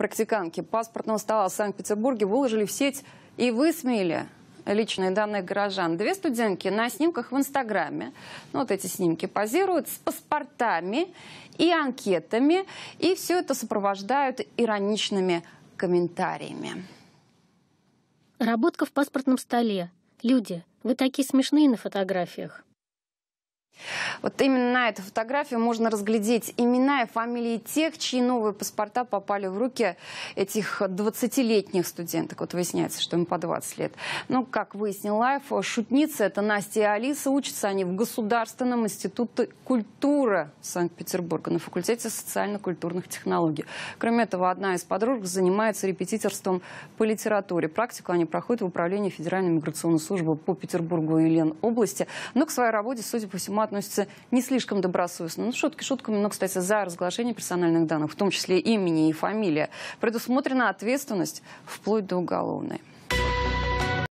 практиканки паспортного стола в Санкт-Петербурге выложили в сеть и высмеяли личные данные горожан. Две студентки на снимках в Инстаграме, ну, вот эти снимки, позируют с паспортами и анкетами, и все это сопровождают ироничными комментариями. Работка в паспортном столе. Люди, вы такие смешные на фотографиях. Вот именно на эту фотографию можно разглядеть имена и фамилии тех, чьи новые паспорта попали в руки этих 20-летних студенток. Вот выясняется, что им по 20 лет. Ну, как выяснил Лайф, шутницы это Настя и Алиса. Учатся они в Государственном институте культуры Санкт-Петербурга на факультете социально-культурных технологий. Кроме этого, одна из подруг занимается репетиторством по литературе. Практику они проходят в управлении Федеральной миграционной службы по Петербургу и Ленобласти. Но к своей работе, судя по всему, относятся не слишком добросовестно, ну, шутки шутками, но, кстати, за разглашение персональных данных, в том числе имени и фамилия, предусмотрена ответственность вплоть до уголовной.